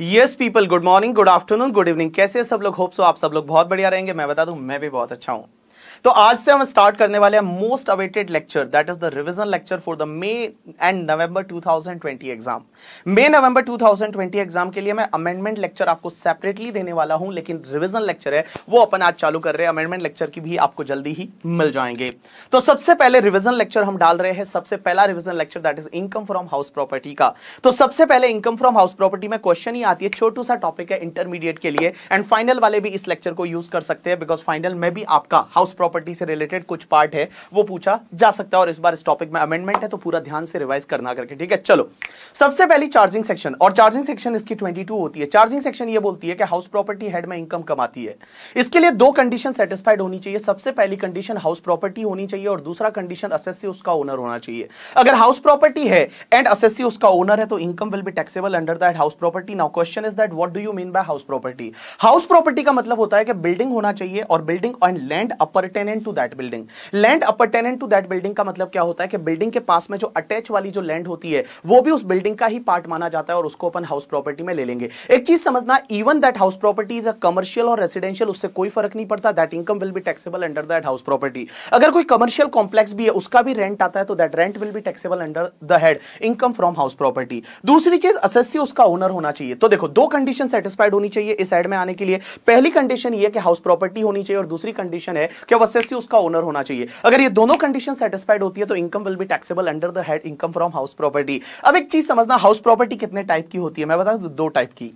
yes people good morning good afternoon good evening कैसे सब लोग होप सो आप सब लोग बहुत बढ़िया रहेंगे मैं बता दूं मैं भी बहुत अच्छा हूं तो आज से हम स्टार्ट करने वाले हैं most awaited lecture that is the revision lecture for the May and November 2020 exam May November 2020 exam के लिए मैं अमेंडमेंट लेक्चर आपको सेपरेटली देने वाला हूं लेकिन रिविजन लेक्चर है वो अपन आज चालू कर रहे हैं अमेंडमेंट लेक्चर की भी आपको जल्दी ही मिल जाएंगे तो सबसे पहले रिविजन लेक्चर हम डाल रहे हैं सबसे पहला revision lecture that is income from house property का तो सबसे पहले इनकम फ्रॉम हाउस प्रॉपर्टी में क्वेश्चन ही आती है छोटू सा टॉपिक है इंटरमीडिएट के लिए एंड फाइनल वाले भी इस लेक्चर को यूज कर सकते हैं बिकॉज फाइनल में भी आपका हाउस प्रॉपर्टी प्रॉपर्टी से रिलेटेड कुछ पार्ट है वो पूछा जा सकता है और इस बार इस टॉपिक में अमेंडमेंट है तो पूरा ध्यान से रिवाइज करना करके ठीक है चलो सबसे पहली चार्जिंग सेक्शन और चार्जिंग सेक्शन इसकी ट्वेंटी होती है चार्जिंग सेक्शन ये बोलती है कि हाउस प्रॉपर्टी हेड में इनकम कमाती है इसके लिए दो कंडीशन सेटिस्फाइड होनी चाहिए सबसे पहली कंडीशन हाउस प्रॉपर्टी होनी चाहिए और दूसरा कंडीशन असेसी उसका ओनर होना चाहिए अगर हाउस प्रॉपर्टी है एंड असेसी उसका ओनर है तो income will be taxable under that house property now question is that what do you mean by house property house property का मतलब होता है कि बिल्डिंग होना चाहिए और building and land upper appurtenant to that building land appurtenant to that building का मतलब क्या होता है कि बिल्डिंग के पास में जो अटैच वाली जो लैंड होती है वो भी उस बिल्डिंग का ही पार्ट माना जाता है और उसको अपन हाउस प्रॉपर्टी में ले लेंगे एक चीज समझना even that house property is a commercial और रेसिडेंशियल उससे कोई फर्क नहीं पड़ता that income will be taxable under that house property अगर कोई कमर्शियल कॉम्प्लेक्स भी है उसका भी रेंट आता है तो that rent will be taxable under the head income from house property दूसरी चीज असेसी उसका ओनर होना चाहिए तो देखो दो कंडीशन सेटिस्फाइड होनी चाहिए इस एड में आने के लिए पहली कंडीशन ये कि हाउस प्रॉपर्टी होनी चाहिए और दूसरी कंडीशन है कि वह पॉसेसिव उसका ओनर होना चाहिए अगर ये दोनों कंडीशन सेटिस्फाइड होती है तो income will be taxable under the head income from house property अब एक चीज समझना हाउस प्रॉपर्टी कितने टाइप की होती है मैं बता दो टाइप की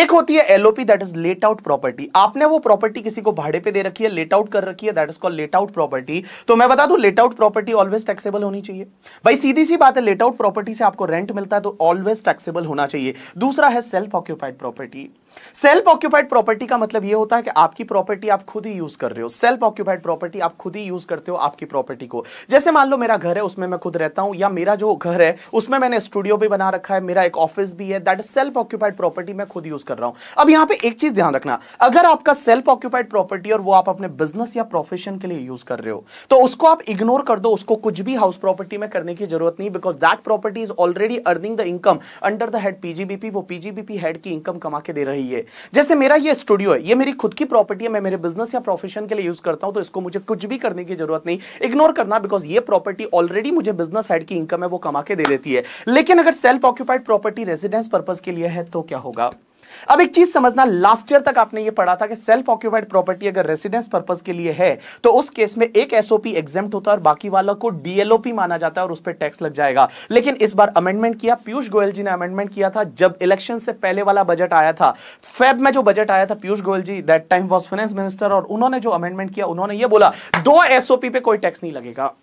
एक होती है LOP that is let out property आपने वो प्रॉपर्टी किसी को भाड़े पे दे रखी है लेट आउट कर रखी है that is called let out property तो मैं बता दूं let out property always taxable होनी चाहिए भाई सीधी सी बात है लेट आउट प्रॉपर्टी से आपको रेंट मिलता है तो ऑलवेज टैक्सेबल होना चाहिए दूसरा है self occupied property self occupied property का मतलब यह होता है कि आपकी प्रॉपर्टी आप खुद ही यूज कर रहे हो सेल्फ ऑक्यूपाइड प्रॉपर्टी आप खुद ही यूज करते हो आपकी प्रॉपर्टी को जैसे मान लो मेरा घर है उसमें मैं खुद रहता हूं या मेरा जो घर है उसमें मैंने स्टूडियो भी बना रखा है मेरा एक ऑफिस भी है that is self occupied property मैं खुद यूज कर रहा हूं अब यहां पर एक चीज ध्यान रखना अगर आपका सेल्फ ऑक्यूपाइड प्रॉपर्टी और वो आप अपने बिजनेस या प्रोफेशन के लिए यूज कर रहे हो तो उसको आप इग्नोर कर दो उसको कुछ भी हाउस प्रॉपर्टी में करने की जरूरत नहीं because that property is already earning the income under the head PGBP वो पीजीबीपी हेड की इनकम कमा के दे रही चाहिए जैसे मेरा ये स्टूडियो है ये मेरी खुद की प्रॉपर्टी है मैं मेरे बिजनेस या प्रोफेशन के लिए यूज करता हूं तो इसको मुझे कुछ भी करने की जरूरत नहीं इग्नोर करना बिकॉज ये प्रॉपर्टी ऑलरेडी मुझे बिजनेस साइड की इनकम है वो कमा के दे देती है लेकिन अगर self occupied property residence purpose के लिए है तो क्या होगा अब एक चीज समझना लास्ट ईयर तक आपने ये पढ़ा था कि सेल्फ ऑक्यूपाइड प्रॉपर्टी अगर रेसिडेंस पर्पज के लिए है तो उस केस में एक एसओपी एग्जाम होता है और बाकी वाला को डीएलओपी माना जाता है और उस पर टैक्स लग जाएगा लेकिन इस बार अमेंडमेंट किया पीयूष गोयल जी ने अमेंडमेंट किया था जब इलेक्शन से पहले वाला बजट आया था फेब में जो बजट आया था Piyush Goyal ji that time was finance minister और उन्होंने जो अमेंडमेंट किया उन्होंने ये बोला दो एसओपी पे कोई टैक्स नहीं लगेगा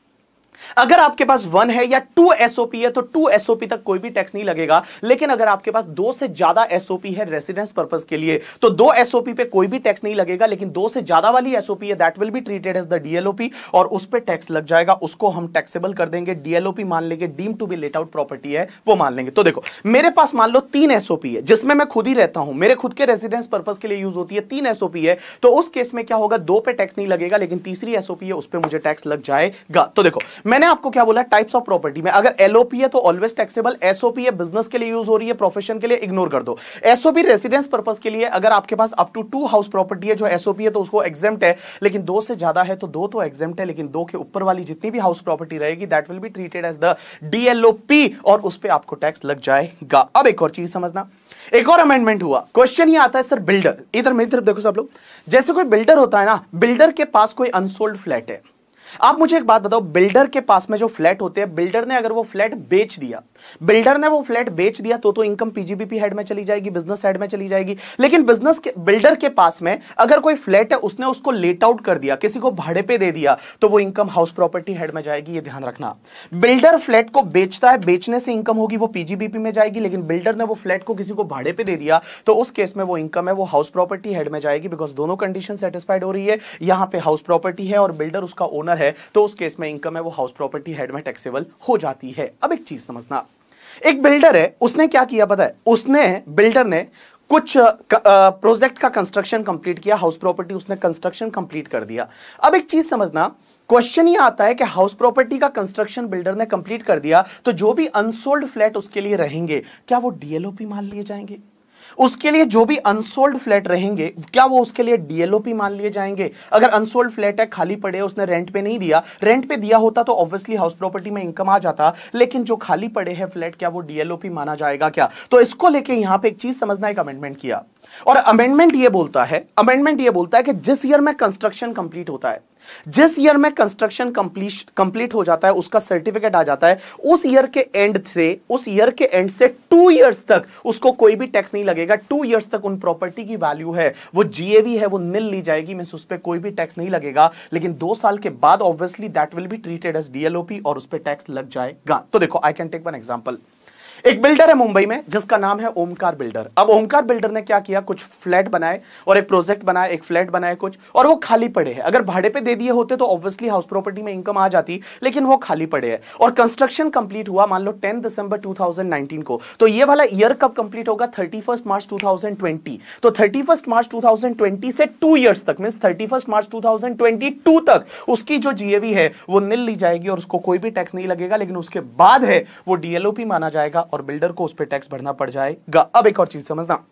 अगर आपके पास वन है या टू एसओपी है तो टू एसओपी तक कोई भी टैक्स नहीं लगेगा लेकिन अगर आपके पास दो से ज्यादा एसओपी है रेसिडेंस पर्पज के लिए तो दो एसओपी पे कोई भी टैक्स नहीं लगेगा लेकिन दो से ज्यादा वाली एसओपी है that will be treated as the DLOP और उस पर टैक्स लग जाएगा उसको हम टैक्सेबल कर देंगे डीएलओपी मान लेंगे deem to be let out property है वो मान लेंगे तो देखो मेरे पास मान लो तीन एसओपी है जिसमें मैं खुद ही रहता हूं मेरे खुद के रेसिडेंस पर्पज के लिए यूज होती है तीन एसओपी है तो उस केस में क्या होगा दो पे टैक्स नहीं लगेगा लेकिन तीसरी एसओपी है उस पर मुझे टैक्स लग जाएगा तो देखो मैंने आपको क्या बोला टाइप्स ऑफ प्रॉपर्टी में अगर एलओपी है तो ऑलवेज टैक्सेबल एसओपी है बिजनेस के लिए यूज हो रही है प्रोफेशन के लिए इग्नोर कर दो एसओपी रेसिडेंस पर्पज के लिए अगर आपके पास up to two house property है जो एसओपी है तो उसको एग्जेम है लेकिन दो से ज्यादा है तो दो तो एग्जेम है लेकिन दो के ऊपर वाली जितनी भी हाउस प्रॉपर्टी रहेगी that will be treated as the DLOP और उस पर आपको टैक्स लग जाएगा अब एक और चीज समझना एक और अमेंडमेंट हुआ क्वेश्चन ये आता है सर बिल्डर इधर मेरी तरफ देखो सब लोग जैसे कोई बिल्डर होता है ना बिल्डर के पास कोई अनसोल्ड फ्लैट है आप मुझे एक बात बताओ बिल्डर के पास में जो फ्लैट होते हैं बिल्डर ने अगर वो फ्लैट बेच दिया बिल्डर ने वो फ्लैट बेच दिया तो तो इनकम पीजीबीपी हेड में चली जाएगी बिजनेस हेड में चली जाएगी लेकिन बिजनेस के बिल्डर के पास में अगर कोई फ्लैट है उसने उसको लेट आउट कर दिया किसी को भाड़े पे दे दिया तो वो इनकम हाउस प्रॉपर्टी हेड में जाएगी ये ध्यान रखना बिल्डर फ्लैट को बेचता है बेचने से इनकम होगी वो पीजीबीपी में जाएगी लेकिन बिल्डर ने वो फ्लैट को किसी को भाड़े पे दे दिया तो उस केस में वो इनकम है वो हाउस प्रॉपर्टी हेड में जाएगी बिकॉज दोनों कंडीशन सेटिस्फाइड हो रही है यहां पे हाउस प्रॉपर्टी है और बिल्डर उसका ओनर है है तो उस केस में इनकम है वो हाउस प्रॉपर्टी हेड में टैक्सेबल हो जाती है अब एक चीज समझना एक बिल्डर है उसने क्या किया पता है उसने बिल्डर ने कुछ प्रोजेक्ट का कंस्ट्रक्शन कंप्लीट किया हाउस प्रॉपर्टी उसने कंस्ट्रक्शन कंप्लीट कर दिया अब एक चीज समझना क्वेश्चन ये आता है कि हाउस प्रॉपर्टी का कंस्ट्रक्शन बिल्डर ने कंप्लीट कर दिया तो जो भी अनसोल्ड फ्लैट उसके लिए रहेंगे क्या वो डीएलओपी मान लिए जाएंगे उसके लिए जो भी अनसोल्ड फ्लैट रहेंगे क्या वो उसके लिए डीएलओपी मान लिए जाएंगे अगर अनसोल्ड फ्लैट है खाली पड़े उसने रेंट पे नहीं दिया रेंट पे दिया होता तो ऑब्वियसली हाउस प्रॉपर्टी में इनकम आ जाता लेकिन जो खाली पड़े हैं फ्लैट क्या वो डीएलओपी माना जाएगा क्या तो इसको लेके यहां पे एक चीज समझना एक अमेंडमेंट किया और अमेंडमेंट ये बोलता है अमेंडमेंट ये बोलता है कि जिस ईयर में कंस्ट्रक्शन कंप्लीट होता है जिस ईयर में कंस्ट्रक्शन कंप्लीट कंप्लीट हो जाता है उसका सर्टिफिकेट आ जाता है उस ईयर के एंड से उस ईयर के एंड से टू ईयर्स तक उसको कोई भी टैक्स नहीं लगेगा टू ईयर्स तक उन प्रॉपर्टी की वैल्यू है वो जीएवी है वो निल ली जाएगी मीन उस पर कोई भी टैक्स नहीं लगेगा लेकिन दो साल के बाद obviously that will be treated as DLOP और उस पर टैक्स लग जाएगा तो देखो I can take one example एक बिल्डर है मुंबई में जिसका नाम है ओमकार बिल्डर अब ओमकार बिल्डर ने क्या किया कुछ फ्लैट बनाए और एक प्रोजेक्ट बनाए एक फ्लैट बनाए कुछ और वो खाली पड़े हैं अगर भाड़े पे दे दिए होते तो ऑब्वियसली हाउस प्रॉपर्टी में इनकम आ जाती लेकिन वो खाली पड़े हैं और कंस्ट्रक्शन कंप्लीट हुआ मान लो टेन दिसंबर टू को तो ये वाला ईयर कब कंप्लीट होगा थर्टी मार्च टू तो थर्टी मार्च टू से टू ईयर्स तक मीन थर्टी मार्च टू तक उसकी जो जीएवी है वो निल ली जाएगी और उसको कोई भी टैक्स नहीं लगेगा लेकिन उसके बाद है वो डीएलओपी माना जाएगा और बिल्डर को उस पर टैक्स भरना पड़ जाएगा अब एक और चीज समझना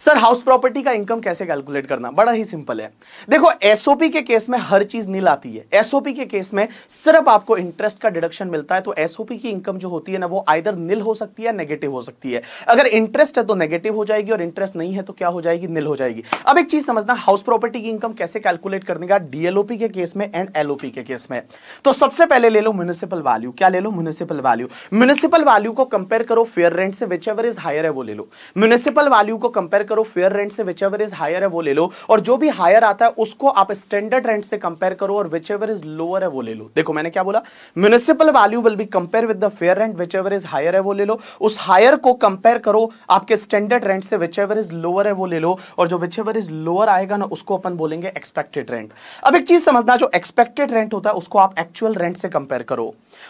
सर हाउस प्रॉपर्टी का इनकम कैसे कैलकुलेट करना बड़ा ही सिंपल है देखो एसओपी के केस में हर चीज नील आती है एसओपी के केस में सिर्फ आपको इंटरेस्ट का डिडक्शन मिलता है तो एसओपी की इनकम जो होती है ना वो आइदर नील हो सकती है नेगेटिव हो सकती है अगर इंटरेस्ट है तो नेगेटिव हो जाएगी और इंटरेस्ट नहीं है तो क्या हो जाएगी नील हो जाएगी अब एक चीज समझना हाउस प्रॉपर्टी की इनकम कैसे कैलकुलेट करने का डीएलओपी के केस में एंड एलओपी के केस में तो सबसे पहले ले लो म्यूनिसिपल वैल्यू क्या ले लो म्यूनिसिपल वैल्यू म्यूनिसिपल वैल्यू को कंपेयर करो फेयर रेंट से विच एवर इज हायर है वो ले लो म्यूनिसिपल वैल्यू को कंपेयर करो फेयर रेंट से विच एवर इज हायर है वो ले लो और जो भी हायर आता है उसको आप स्टैंडर्ड रेंट से कंपेयर करो और विच एवर इज लोअर है वो ले लो देखो मैंने क्या बोला municipal value will be compare with the fair rent whichever is higher है वो ले लो उस हायर को कंपेयर करो आपके स्टैंडर्ड रेंट से विच एवर इज लोअर है वो ले लो और जो विच एवर इज लोअर आएगा ना उसको अपन बोलेंगे एक्सपेक्टेड रेंट अब एक चीज समझना जो एक्सपेक्टेड रेंट होता है उसको आप एक्चुअल रेंट से कंपेयर करो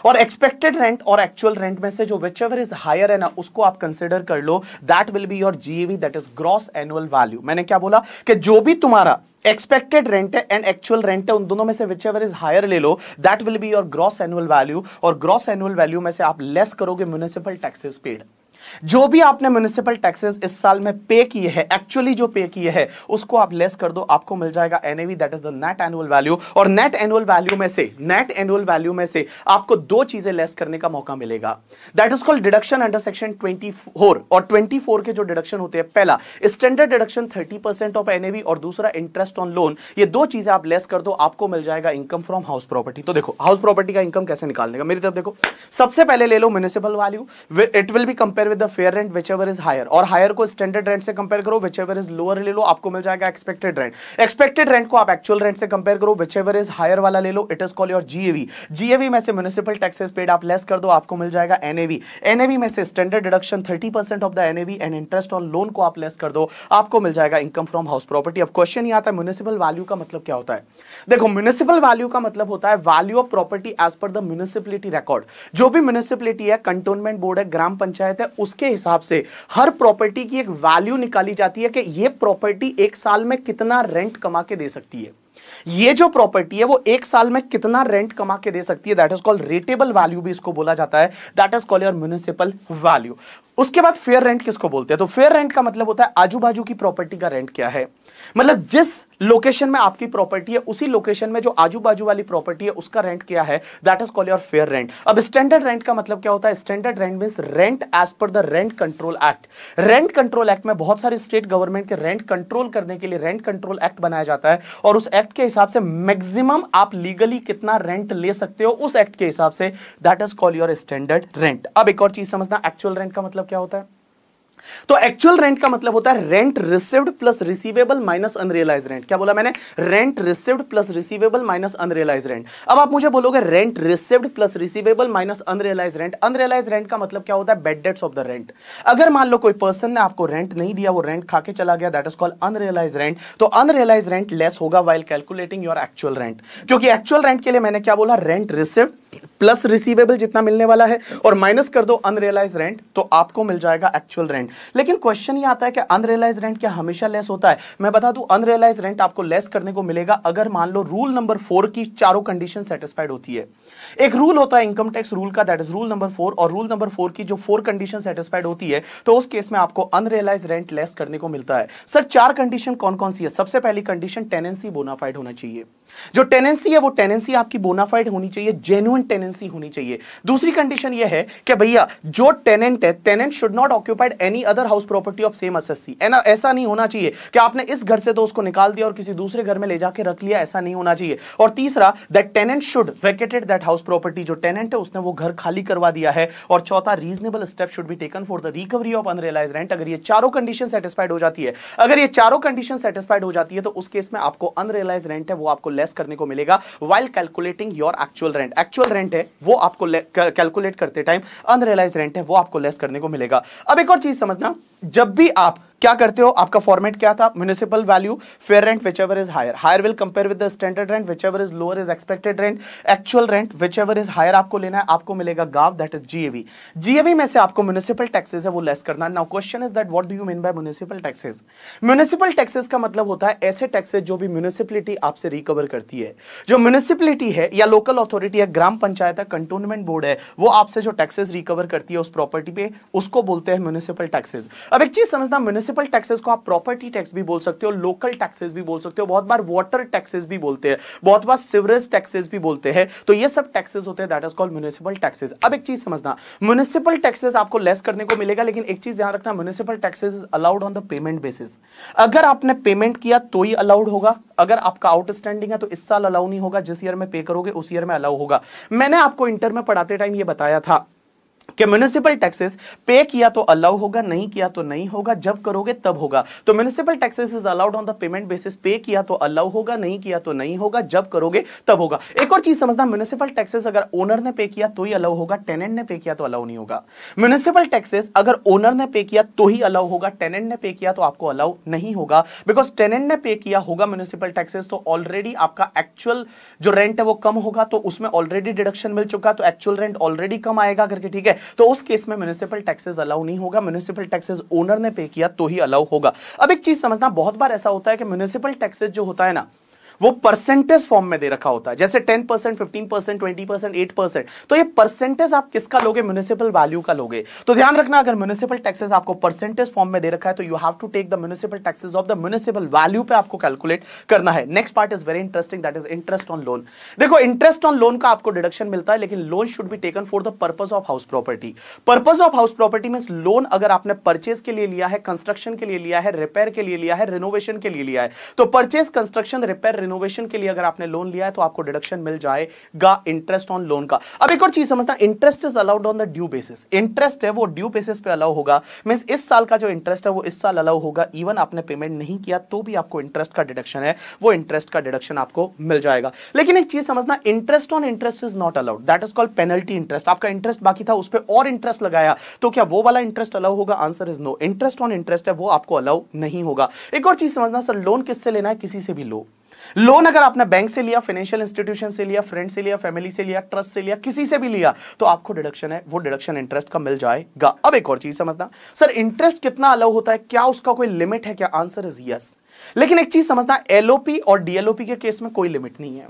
और एक्सपेक्टेड रेंट और एक्चुअल रेंट में से जो विच एवर इज हायर है ना उसको आप कंसिडर कर लो that will be your GAV that is gross gross annual value मैंने क्या बोला कि जो भी तुम्हारा एक्सपेक्टेड रेंट है एंड एक्चुअल रेंट है उन दोनों में से विच एवर इज हायर ले लो that will be your gross annual value और ग्रॉस एनुअल वैल्यू में से आप लेस करोगे म्यूनिसिपल टैक्सेस पेड जो भी आपने म्यूनिसिपल टैक्सेस इस साल में पे किए हैं एक्चुअली जो पे किए हैं उसको आप लेस कर दो आपको मिल जाएगा NAV that is the net annual value और नेट एनुअल वैल्यू में से नेट एनुअल वैल्यू में से आपको दो चीजें लेस करने का मौका मिलेगा that is called deduction under section 24 और 24 के जो डिडक्शन होते हैं पहला स्टैंडर्ड डिडक्शन 30% ऑफ एनएवी और दूसरा इंटरेस्ट ऑन लोन ये दो चीजें आप लेस कर दो आपको मिल जाएगा इनकम फ्रॉम हाउस प्रॉपर्टी तो देखो हाउस प्रॉपर्टी का इनकम कैसे निकालने का मेरी तरफ देखो सबसे पहले ले लो municipal value it will be compare with the fair rent whichever is higher और higher को standard rent से compare करो whichever is lower ले लो आपको मिल जाएगा expected rent expected rent को आप actual rent से compare करो whichever is higher वाला ले लो it is called your GAV GAV में से municipal taxes paid आप less कर दो आपको मिल जाएगा NAV NAV में से standard deduction 30% of the NAV and interest on loan को आप less कर दो आपको मिल जाएगा income from house property अब question ही आता है municipal value का मतलब क्या होता है देखो municipal value का मतलब होता है value of property as per the municipality record जो भी municipality है cantonment board है ग्राम पंचायत है उसके हिसाब से हर प्रॉपर्टी की एक वैल्यू निकाली जाती है कि ये प्रॉपर्टी एक साल में कितना रेंट कमा के दे सकती है ये जो प्रॉपर्टी है वो एक साल में कितना रेंट कमा के दे सकती है that is called rateable value भी इसको बोला जाता है that is called your municipal value उसके बाद फेयर रेंट किसको बोलते हैं तो फेयर रेंट का मतलब होता है आजू बाजू की प्रॉपर्टी का रेंट क्या है मतलब जिस लोकेशन में आपकी प्रॉपर्टी है उसी लोकेशन में जो आजू बाजू वाली प्रॉपर्टी है उसका रेंट क्या है that is call your fair rent अब स्टैंडर्ड रेंट का मतलब क्या होता है standard rent mean rent as per the rent control act rent control act में बहुत सारे स्टेट गवर्नमेंट के रेंट कंट्रोल करने के लिए रेंट कंट्रोल एक्ट बनाया जाता है और उस एक्ट के हिसाब से मैक्सिमम आप लीगली कितना रेंट ले सकते हो उस एक्ट के हिसाब से that is call your standard rent अब एक और चीज समझना एक्चुअल रेंट का मतलब मतलब क्या होता है तो एक्चुअल रेंट का मतलब होता है rent received plus receivable minus unrealised rent क्या बोला मैंने rent received plus receivable minus unrealised rent अब आप मुझे बोलोगे rent received plus receivable minus unrealised rent unrealised rent का मतलब क्या होता है bad debts of the rent अगर मान लो कोई पर्सन ने आपको रेंट नहीं दिया वो रेंट खा के चला गया that is called unrealised rent तो अनरियलाइज रेंट लेस होगा while calculating your actual rent क्योंकि एक्चुअल रेंट के लिए मैंने क्या बोला रेंट रिसीव्ड प्लस रिसीवेबल जितना मिलने वाला है और माइनस कर दो अनरियलाइज रेंट तो आपको मिल जाएगा एक्चुअल रेंट लेकिन क्वेश्चन ये आता है कि अनरियलाइज रेंट क्या हमेशा लेस होता है मैं बता दूं अनरियलाइज रेंट आपको लेस करने को मिलेगा अगर मान लो रूल नंबर फोर की चारों कंडीशन सेटिस्फाइड होती है एक रूल होता है इनकम टैक्स रूल का that is rule number four और रूल नंबर फोर की जो फोर कंडीशन सेटिस्फाइड होती है तो उस केस में आपको अनरियलाइज रेंट लेस करने को मिलता है सर चार कंडीशन कौन कौन सी है सबसे पहली कंडीशन टेनेंसी बोनाफाइड होना चाहिए जो टेनेंसी है वो टेनेंसी आपकी बोनाफाइड होनी चाहिए जेन्युन टेनेंसी होनी चाहिए दूसरी कंडीशन ये है कि भैया जो टेनेंट है tenant should not occupied any other house property of same SSC ऐसा नहीं होना चाहिए कि आपने इस घर से तो उसको निकाल दिया और किसी दूसरे घर में ले जाकर रख लिया ऐसा नहीं होना चाहिए और तीसरा that tenant should vacated that house property जो टेनेंट है उसने वो घर खाली करवा दिया है और चौथा reasonable step should be taken for the recovery of unrealised rent अगर ये चारों कंडीशन सेटिस्फाइड हो जाती है अगर ये चारों कंडीशन सेटिस्फाइड हो जाती है तो उस केस में आपको अनरियलाइज रेंट है वो आपको लेस करने को मिलेगा while calculating your actual rent actual rent है वो आपको कैलकुलेट करते टाइम अनरियलाइज रेंट है वो आपको लेस करने को मिलेगा अब एक और चीज समझना जब भी आप क्या करते हो आपका फॉर्मेट क्या था municipal value fair rent whichever is higher higher will compare with the standard rent whichever is lower is expected rent actual rent whichever is higher आपको लेना है आपको मिलेगा GAV that is GAV GAV में से आपको municipal taxes है वो लेस करना now question is that what do you mean by municipal taxes municipal taxes का मतलब होता है ऐसे टैक्सेस जो भी म्यूनिसिपलिटी आपसे रिकवर करती है जो म्यूनिसिपलिटी है या लोकल अथॉरिटी या ग्राम पंचायत है कंटोनमेंट बोर्ड है वो आपसे जो टैक्सेस रिकवर करती है उस प्रॉपर्टी पे उसको बोलते हैं म्यूनिसिपल टैक्सेस अब एक चीज समझना म्यूनिसिपल म्यूनिसिपल टैक्सेस को आप प्रॉपर्टी टैक्स भी बोल सकते हो लोकल टैक्सेस भी बोल सकते हो बहुत बार वाटर टैक्सेस भी बोलते हैं बहुत बार सिवरेज टैक्सेस भी बोलते हैं तो ये सब टैक्सेस होते हैं that is called municipal taxes अब एक चीज समझना म्यूनिसिपल टैक्सेस आपको लेस करने को मिलेगा लेकिन एक चीज ध्यान रखना municipal taxes is allowed on the payment basis अगर आपने पेमेंट किया तो ही अलाउड होगा अगर आपका आउटस्टैंडिंग है तो इस साल अलाउ नहीं होगा जिस ईयर में पे करोगे उस ईयर में अलाउ होगा मैंने आपको इंटर में पढ़ाते टाइम ये बताया था कि म्यूनिसिपल टैक्सेस पे किया तो अलाउ होगा नहीं किया तो नहीं होगा जब करोगे तब होगा तो municipal taxes is allowed on the payment basis pay किया तो अलाउ होगा नहीं किया तो नहीं होगा जब करोगे तब होगा एक और चीज समझना म्यूनिसिपल टैक्सेस अगर ओनर ने पे किया तो ही अलाउ होगा टेनेंट ने पे किया तो अलाउ नहीं होगा म्यूनिसिपल टैक्सेस अगर ओनर ने पे किया तो ही अलाउ होगा टेनेंट ने पे किया तो आपको अलाउ नहीं होगा बिकॉज टेनेंट ने पे किया होगा म्यूनिसिपल टैक्सेस तो ऑलरेडी आपका एक्चुअल जो रेंट है वो कम होगा तो उसमें ऑलरेडी डिडक्शन मिल चुका तो एक्चुअल रेंट ऑलरेडी कम आएगा करके ठीक है तो उस केस में म्यूनिसिपल टैक्सेस अलाउ नहीं होगा म्यूनिसिपल टैक्सेस ओनर ने पे किया तो ही अलाउ होगा अब एक चीज समझना बहुत बार ऐसा होता है कि म्यूनिसिपल टैक्सेस जो होता है ना वो परसेंटेज फॉर्म में दे रखा होता है जैसे ten percent fifteen percent twenty percent eight percent तो ये परसेंटेज आप किसका लोगे म्यूनिसिपल वैल्यू का लोगे तो ध्यान रखना अगर म्यूनिसिपल टैक्सेस आपको परसेंटेज फॉर्म में दे रखा है तो you have to take the municipal taxes of the municipal value पे आपको कैलकुलेट करना है next part is very interesting that is interest on loan देखो इंटरेस्ट ऑन लोन का आपको डिडक्शन मिलता है लेकिन loan should be taken for the purpose of house property purpose of house property mean loan अगर आपने परचेज के लिए लिया है कंस्ट्रक्शन के लिए लिया है रिपेयर के लिए लिया है रिनोवेशन के लिए लिया है तो परचेज कंस्ट्रक्शन रिपेयर रिनोवेशन के लिए अगर आपने लोन लिया है तो आपको डिडक्शन मिल जाएगा इंटरेस्ट ऑन लोन का अब एक और चीज समझना interest is allowed on the due basis interest है वो ड्यू बेसिस पे अलाउ होगा मीन इस साल का जो इंटरेस्ट है वो इस साल अलाउ होगा इवन आपने पेमेंट नहीं किया तो भी आपको इंटरेस्ट का डिडक्शन है वो इंटरेस्ट का डिडक्शन आपको मिल जाएगा लेकिन एक चीज समझना interest on interest is not allowed that is called penalty interest आपका इंटरेस्ट बाकी था उस पर और इंटरेस्ट लगाया तो क्या वो वाला इंटरेस्ट अलाउ होगा answer is no interest on interest है वो आपको अलाउ नहीं होगा एक और चीज समझना सर लोन किससे लेना है किसी से भी लो लोन अगर आपने बैंक से लिया फाइनेंशियल इंस्टीट्यूशन से लिया फ्रेंड से लिया फैमिली से लिया ट्रस्ट से लिया किसी से भी लिया तो आपको डिडक्शन है वो डिडक्शन इंटरेस्ट का मिल जाएगा अब एक और चीज समझना सर इंटरेस्ट कितना अलाउ होता है क्या उसका कोई लिमिट है क्या आंसर इज यस लेकिन एक चीज समझना एलओपी और डीएलओपी के केस में कोई लिमिट नहीं है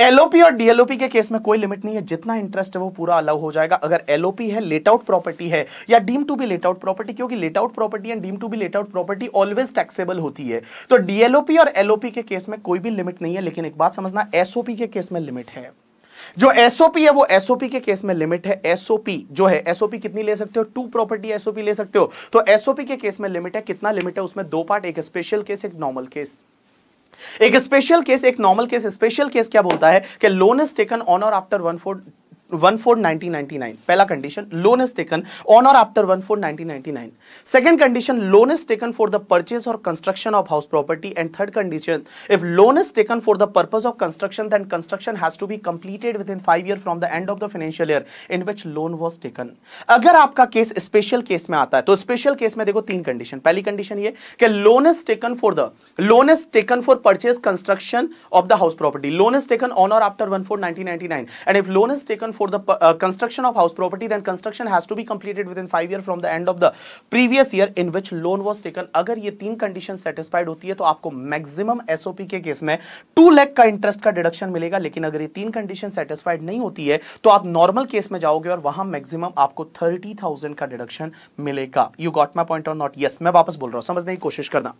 एलओपी और डीएलओपी के केस में कोई लिमिट नहीं है जितना इंटरेस्ट है वो पूरा अलाउ हो जाएगा अगर एलओपी है लेट आउट प्रॉपर्टी है या deem to be let out property क्योंकि let out property and deem to be let out property always taxable होती है तो डीएलओपी और एलओपी के केस में कोई भी लिमिट नहीं है लेकिन एक बात समझना एसओपी के केस में लिमिट है जो एसओपी है वो एसओपी के केस में लिमिट है एसओपी जो है एसओपी कितनी ले सकते हो टू प्रॉपर्टी एसओपी ले सकते हो तो एसओपी के केस में लिमिट है कितना लिमिट है उसमें दो पार्ट एक स्पेशल केस एक नॉर्मल केस एक स्पेशल केस एक नॉर्मल केस स्पेशल केस क्या बोलता है कि loan is taken on or after one four one four पहला condition loan is taken on or after one four nineteen condition loan is taken for the purchase or construction of house property and third condition if loan is taken for the purpose of construction then construction has to be completed within five year from the end of the financial year in which loan was taken अगर आपका case special case में आता है तो special case में देखो तीन condition पहली कंडीशन ये कि loan is taken for the loan is taken for purchase construction of the house property loan is taken on or after one four and if loan is taken for the uh, construction of house property then construction has to be completed within 5 year from the end of the previous year in which loan was taken agar ye teen condition satisfied hoti hai to aapko maximum SOP के case में 2 लाख का interest का deduction मिलेगा लेकिन अगर ये तीन condition satisfied नहीं होती है तो आप नॉर्मल केस में जाओगे और वहां मैक्सिमम आपको 30,000 का डिडक्शन मिलेगा you got my point or not yes मैं वापस बोल रहा हूं समझने की कोशिश करना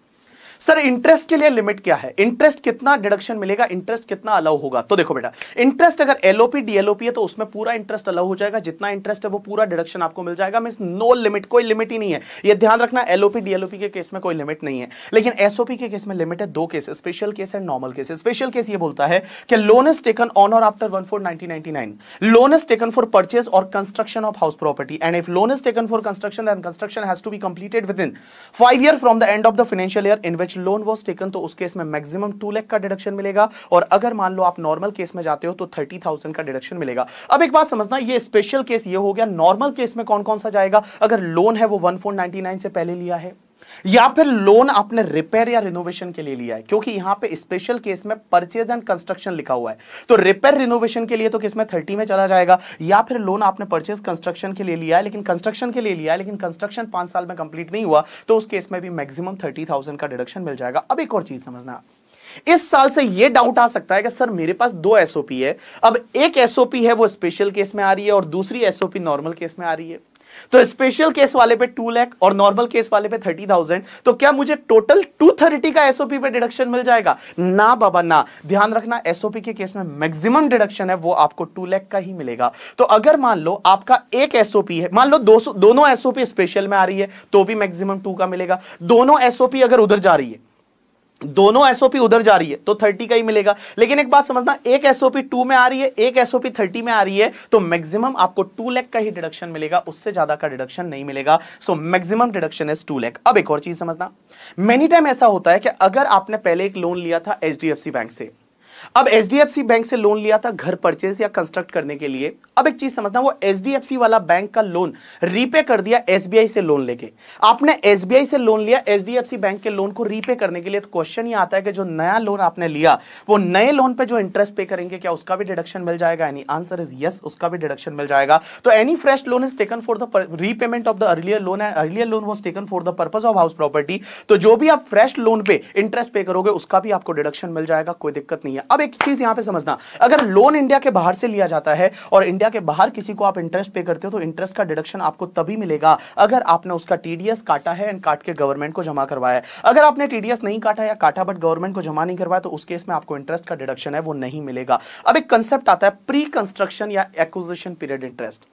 सर इंटरेस्ट के लिए लिमिट क्या है इंटरेस्ट कितना डिडक्शन मिलेगा इंटरेस्ट कितना अलाउ होगा तो देखो बेटा इंटरेस्ट अगर एलओपी डीएलओपी है तो उसमें पूरा इंटरेस्ट अलाउ हो जाएगा जितना इंटरेस्ट है वो पूरा डिडक्शन आपको मिल जाएगा मीन नो लिमिट कोई लिमिट ही नहीं है ये ध्यान रखना एलओपी डीएलओपी के केस में कोई लिमिट नहीं है लेकिन एसओपी के केस में लिमिट है दो case special case and normal case special case ये बोलता है कि loan is taken on or after one four loan is taken for purchase or construction of house property and if loan is taken for construction and construction has to be completed within five year from the end of the financial year in as loan was taken तो उस case में maximum to lakh का deduction मिलेगा और अगर मान लो आप normal case में जाते हो तो थर्टी थाउजेंड का डिडक्शन मिलेगा अब एक बात समझना ये स्पेशल केस ये हो गया नॉर्मल केस में कौन कौन सा जाएगा अगर लोन है वो वन से पहले लिया है या फिर लोन आपने रिपेयर या रिनोवेशन के लिए लिया है क्योंकि यहां पे स्पेशल केस में परचेज एंड कंस्ट्रक्शन लिखा हुआ है तो रिपेयर रिनोवेशन के लिए तो किस में थर्टी में चला जाएगा या फिर लोन आपने परचेज कंस्ट्रक्शन के लिए लिया है लेकिन कंस्ट्रक्शन के लिए लिया है लेकिन कंस्ट्रक्शन पांच साल में कंप्लीट नहीं हुआ तो उस केस में भी मैक्सिमम थर्टी थाउजेंड का डिडक्शन मिल जाएगा अब एक और चीज समझना इस साल से यह डाउट आ सकता है कि सर मेरे पास दो एसओपी है अब एक एसओपी है वो स्पेशल केस में आ रही है और दूसरी एसओपी नॉर्मल केस में आ रही है तो स्पेशल केस वाले पे टू लैख और नॉर्मल केस वाले पे थर्टी थाउजेंड तो क्या मुझे टोटल टू थर्टी का एसओपी पे डिडक्शन मिल जाएगा ना बाबा ना ध्यान रखना एसओपी के केस में मैक्सिमम डिडक्शन है वो आपको टू लैख का ही मिलेगा तो अगर मान लो आपका एक एसओपी है मान लो दो दोनों एसओपी स्पेशल में आ रही है तो भी मैक्सिमम टू का मिलेगा दोनों एसओपी अगर उधर जा रही है दोनों एसओपी उधर जा रही है तो थर्टी का ही मिलेगा लेकिन एक बात समझना एक एसओपी टू में आ रही है एक एसओपी थर्टी में आ रही है तो मैक्सिमम आपको टू लैख का ही डिडक्शन मिलेगा उससे ज्यादा का डिडक्शन नहीं मिलेगा so maximum deduction is two lakh अब एक और चीज समझना मेनी टाइम ऐसा होता है कि अगर आपने पहले एक लोन लिया था एच बैंक से अब एच बैंक से लोन लिया था घर परचेज या कंस्ट्रक्ट करने के लिए अब एक चीज समझना वो एच डी एफ सी वाला बैंक का लोन रीपे कर दिया एस से लोन लेके आपने एस से लोन लिया H D F C bank के लोन को रीपे करने के लिए तो क्वेश्चन ये आता है कि जो नया लोन आपने लिया वो नए लोन पे जो इंटरेस्ट पे करेंगे क्या उसका भी डिडक्शन मिल जाएगा एनी आंसर इज यस उसका भी डिडक्शन मिल जाएगा तो any fresh loan is taken for the repayment of the earlier loan and earlier loan was taken for the purpose of house property तो जो भी आप फ्रेश लोन पे इंटरेस्ट पे करोगे उसका भी आपको डिडक्शन मिल जाएगा कोई दिक्कत नहीं है अब अब एक चीज यहां पे समझना अगर लोन इंडिया के बाहर से लिया जाता है और इंडिया के बाहर किसी को आप इंटरेस्ट पे करते हो तो इंटरेस्ट का डिडक्शन आपको तभी मिलेगा अगर आपने उसका टीडीएस काटा है एंड काट के गवर्नमेंट को जमा करवाया है अगर आपने टीडीएस नहीं काटा या काटा बट गवर्नमेंट को जमा नहीं करवाया तो उस केस में आपको इंटरेस्ट का डिडक्शन है वो नहीं मिलेगा अब एक कंसेप्ट आता है प्री कंस्ट्रक्शन या एक्विजिशन पीरियड इंटरेस्ट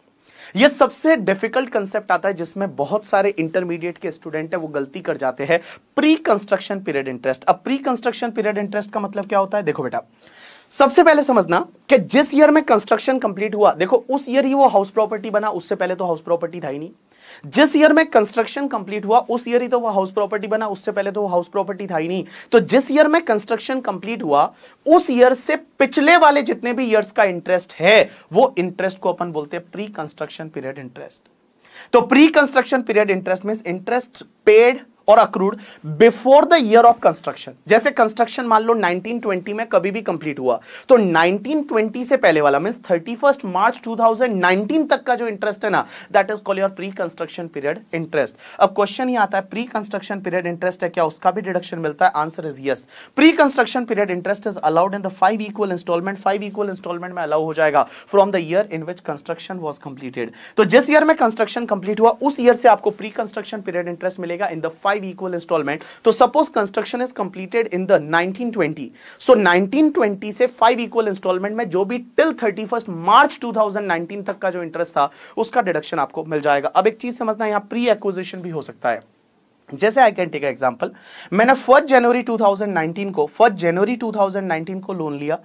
ये सबसे डिफिकल्ट कंसेप्ट आता है जिसमें बहुत सारे इंटरमीडिएट के स्टूडेंट है वो गलती कर जाते हैं प्री कंस्ट्रक्शन पीरियड इंटरेस्ट अब प्री कंस्ट्रक्शन पीरियड इंटरेस्ट का मतलब क्या होता है देखो बेटा सबसे पहले समझना कि जिस ईयर में कंस्ट्रक्शन कंप्लीट हुआ देखो उस ईयर ही वो हाउस प्रॉपर्टी बना उससे पहले तो हाउस प्रॉपर्टी था ही नहीं जिस ईयर में कंस्ट्रक्शन कंप्लीट हुआ उस ईयर ही तो वो हाउस प्रॉपर्टी बना उससे पहले तो वो हाउस प्रॉपर्टी था ही नहीं तो जिस ईयर में कंस्ट्रक्शन कंप्लीट हुआ उस ईयर से पिछले वाले जितने भी ईयर्स का इंटरेस्ट है वो इंटरेस्ट को अपन बोलते हैं प्री कंस्ट्रक्शन पीरियड इंटरेस्ट तो pre construction period interest mean interest paid or accrued before the year of construction जैसे कंस्ट्रक्शन मान लो 1920 में कभी भी कंप्लीट हुआ तो 1920 से पहले वाला मीन थर्टी फर्स्ट मार्च 2019 तक का जो इंटरेस्ट है ना that is call your pre construction period interest अब क्वेश्चन ही आता है प्री कंस्ट्रक्शन पीरियड इंटरेस्ट है क्या उसका भी डिडक्शन मिलता है answer is yes pre construction period interest is allowed in the five equal installment five equal installment में अलाउ हो जाएगा from the year in which construction was completed तो जिस ईयर में कंस्ट्रक्शन कंप्लीट हुआ उस ईयर से आपको प्री कंस्ट्रक्शन पीरियड इंटरेस्ट मिलेगा in the five five equal installment तो suppose construction is completed in the 1920 so 1920 से फाइव इक्वल इंस्टॉलमेंट में जो भी till 31st मार्च 2019 तक का जो इंटरेस्ट था उसका डिडक्शन आपको मिल जाएगा अब एक चीज समझना यहाँ प्री एक्विजिशन भी हो सकता है जैसे आई कैन टेक एग्जाम्पल मैंने फर्स्ट जनवरी 2019 को फर्स्ट जनवरी 2019 को लोन लिया